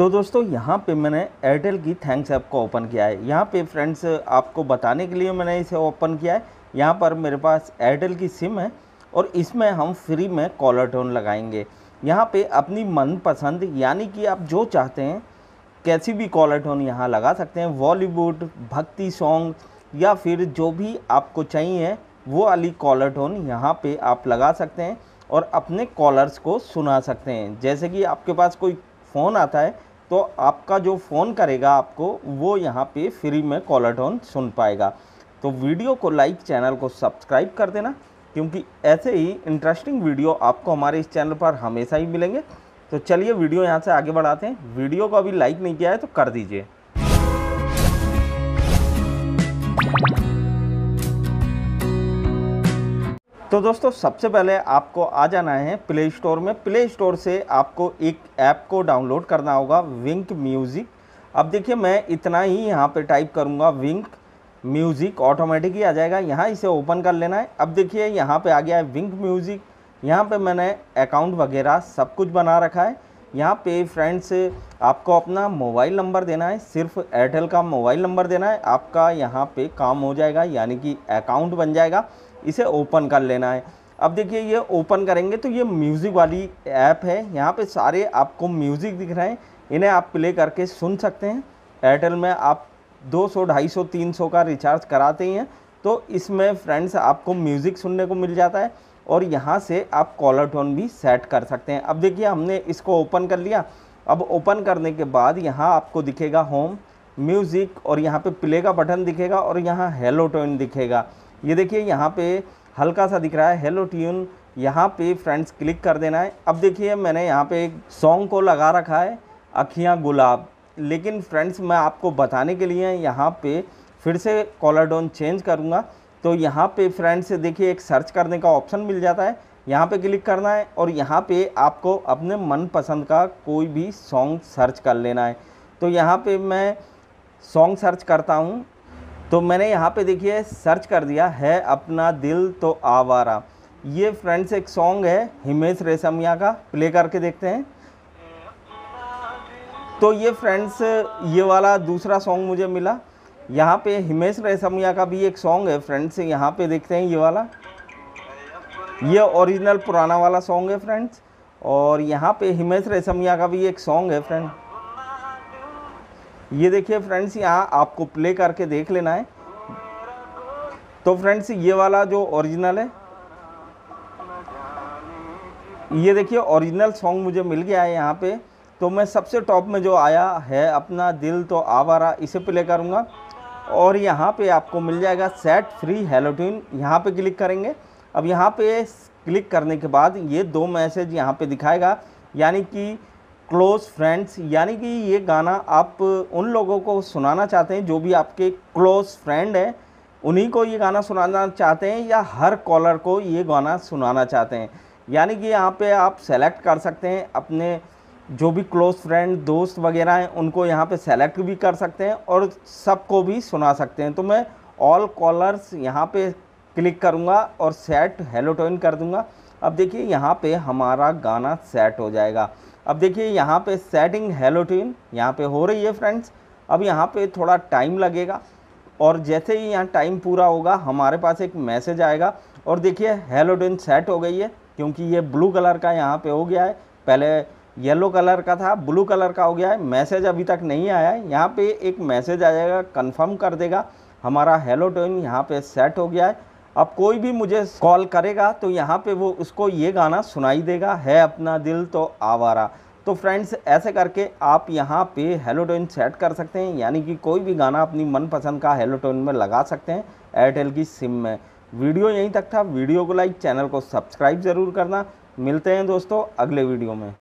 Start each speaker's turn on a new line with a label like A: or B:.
A: तो दोस्तों यहाँ पे मैंने एयरटेल की थैंक्स ऐप को ओपन किया है यहाँ पे फ्रेंड्स आपको बताने के लिए मैंने इसे ओपन किया है यहाँ पर मेरे पास एयरटेल की सिम है और इसमें हम फ्री में कॉलर टोन लगाएंगे यहाँ पे अपनी मनपसंद यानी कि आप जो चाहते हैं कैसी भी कॉलर टोन यहाँ लगा सकते हैं बॉलीवुड भक्ति सॉन्ग या फिर जो भी आपको चाहिए वो वाली कॉलर टोन यहाँ पर आप लगा सकते हैं और अपने कॉलर्स को सुना सकते हैं जैसे कि आपके पास कोई फ़ोन आता है तो आपका जो फ़ोन करेगा आपको वो यहाँ पे फ्री में कॉलर टोन सुन पाएगा तो वीडियो को लाइक चैनल को सब्सक्राइब कर देना क्योंकि ऐसे ही इंटरेस्टिंग वीडियो आपको हमारे इस चैनल पर हमेशा ही मिलेंगे तो चलिए वीडियो यहाँ से आगे बढ़ाते हैं वीडियो को अभी लाइक नहीं किया है तो कर दीजिए तो दोस्तों सबसे पहले आपको आ जाना है प्ले स्टोर में प्ले स्टोर से आपको एक ऐप को डाउनलोड करना होगा विंक म्यूज़िक अब देखिए मैं इतना ही यहाँ पे टाइप करूँगा विंक म्यूज़िक ऑटोमेटिक ही आ जाएगा यहाँ इसे ओपन कर लेना है अब देखिए यहाँ पे आ गया है विंक म्यूज़िक यहाँ पे मैंने अकाउंट वगैरह सब कुछ बना रखा है यहाँ पे फ्रेंड्स आपको अपना मोबाइल नंबर देना है सिर्फ एयरटेल का मोबाइल नंबर देना है आपका यहाँ पे काम हो जाएगा यानी कि अकाउंट बन जाएगा इसे ओपन कर लेना है अब देखिए ये ओपन करेंगे तो ये म्यूज़िक वाली ऐप है यहाँ पे सारे आपको म्यूज़िक दिख रहे हैं इन्हें आप प्ले करके सुन सकते हैं एयरटेल में आप 200, 250, 300 का रिचार्ज कराते ही हैं तो इसमें फ्रेंड्स आपको म्यूज़िक सुनने को मिल जाता है और यहाँ से आप कॉलर टोन भी सेट कर सकते हैं अब देखिए हमने इसको ओपन कर लिया अब ओपन करने के बाद यहाँ आपको दिखेगा होम म्यूज़िक और यहाँ पर प्ले का बटन दिखेगा और यहाँ हेलो टोन दिखेगा ये देखिए यहाँ पे हल्का सा दिख रहा है हेलो ट्यून यहाँ पे फ्रेंड्स क्लिक कर देना है अब देखिए मैंने यहाँ पे एक सॉन्ग को लगा रखा है अखियाँ गुलाब लेकिन फ्रेंड्स मैं आपको बताने के लिए यहाँ पे फिर से कॉलर डोन चेंज करूँगा तो यहाँ पे फ्रेंड्स देखिए एक सर्च करने का ऑप्शन मिल जाता है यहाँ पे क्लिक करना है और यहाँ पे आपको अपने मनपसंद का कोई भी सॉन्ग सर्च कर लेना है तो यहाँ पे मैं सॉन्ग सर्च करता हूँ तो मैंने यहाँ पे देखिए सर्च कर दिया है अपना दिल तो आवारा ये फ्रेंड्स एक सॉन्ग है हिमेश रेशमिया का प्ले करके देखते हैं तो ये फ्रेंड्स ये वाला दूसरा सॉन्ग मुझे मिला यहाँ पे हिमेश रेशमिया का भी एक सॉन्ग है फ्रेंड्स यहाँ पे देखते हैं ये वाला ये ओरिजिनल पुराना वाला सॉन्ग है फ्रेंड्स और यहाँ पे हिमेश रेशमिया का भी एक सॉन्ग है फ्रेंड ये देखिए फ्रेंड्स यहाँ आपको प्ले करके देख लेना है तो फ्रेंड्स ये वाला जो ओरिजिनल है ये देखिए ओरिजिनल सॉन्ग मुझे मिल गया है यहाँ पे तो मैं सबसे टॉप में जो आया है अपना दिल तो आवारा इसे प्ले करूँगा और यहाँ पे आपको मिल जाएगा सेट फ्री हेलोटिन यहाँ पे क्लिक करेंगे अब यहाँ पे क्लिक करने के बाद ये दो मैसेज यहाँ पे दिखाएगा यानी कि क्लोज़ फ्रेंड्स यानी कि ये गाना आप उन लोगों को सुनाना चाहते हैं जो भी आपके क्लोज़ फ्रेंड हैं उन्हीं को ये गाना सुनाना चाहते हैं या हर कॉलर को ये गाना सुनाना चाहते हैं यानी कि यहाँ पे आप सेलेक्ट कर सकते हैं अपने जो भी क्लोज़ फ्रेंड दोस्त वगैरह हैं उनको यहाँ पे सेलेक्ट भी कर सकते हैं और सबको भी सुना सकते हैं तो मैं ऑल कॉलर्स यहाँ पे क्लिक करूँगा और सेट हेलोटोइन कर दूँगा अब देखिए यहाँ पे हमारा गाना सेट हो जाएगा अब देखिए यहाँ पे सेटिंग हेलो यहाँ पे हो रही है फ्रेंड्स अब यहाँ पे थोड़ा टाइम लगेगा और जैसे ही यहाँ टाइम पूरा होगा हमारे पास एक मैसेज आएगा और देखिए हेलो सेट हो गई है क्योंकि ये ब्लू कलर का यहाँ पे हो गया है पहले येलो कलर का था ब्लू कलर का हो गया है मैसेज अभी तक नहीं आया है यहाँ पर एक मैसेज आ जाएगा कन्फर्म कर देगा हमारा हेलो यहाँ पे सेट हो गया है अब कोई भी मुझे कॉल करेगा तो यहाँ पे वो उसको ये गाना सुनाई देगा है अपना दिल तो आवारा तो फ्रेंड्स ऐसे करके आप यहाँ पे हेलोटोन सेट कर सकते हैं यानी कि कोई भी गाना अपनी मनपसंद का हेलोटोन में लगा सकते हैं एयरटेल की सिम में वीडियो यहीं तक था वीडियो को लाइक चैनल को सब्सक्राइब ज़रूर करना मिलते हैं दोस्तों अगले वीडियो में